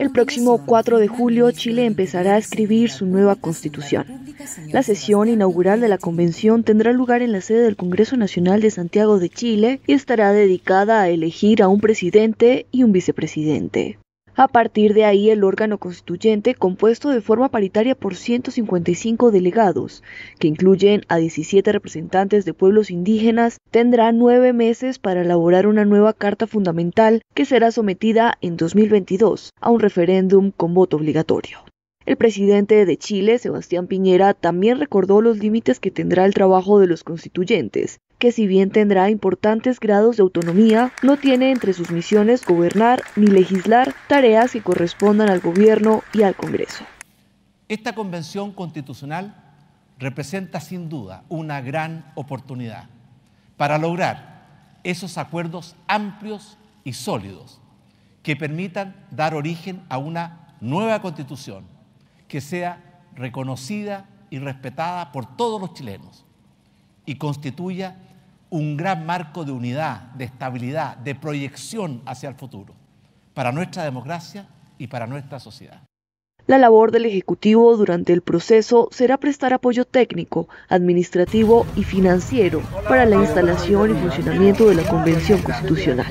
El próximo 4 de julio, Chile empezará a escribir su nueva constitución. La sesión inaugural de la convención tendrá lugar en la sede del Congreso Nacional de Santiago de Chile y estará dedicada a elegir a un presidente y un vicepresidente. A partir de ahí, el órgano constituyente, compuesto de forma paritaria por 155 delegados, que incluyen a 17 representantes de pueblos indígenas, tendrá nueve meses para elaborar una nueva Carta Fundamental que será sometida en 2022 a un referéndum con voto obligatorio. El presidente de Chile, Sebastián Piñera, también recordó los límites que tendrá el trabajo de los constituyentes, que si bien tendrá importantes grados de autonomía, no tiene entre sus misiones gobernar ni legislar tareas que correspondan al gobierno y al Congreso. Esta convención constitucional representa sin duda una gran oportunidad para lograr esos acuerdos amplios y sólidos que permitan dar origen a una nueva constitución que sea reconocida y respetada por todos los chilenos y constituya un gran marco de unidad, de estabilidad, de proyección hacia el futuro, para nuestra democracia y para nuestra sociedad. La labor del Ejecutivo durante el proceso será prestar apoyo técnico, administrativo y financiero para la instalación y funcionamiento de la Convención Constitucional.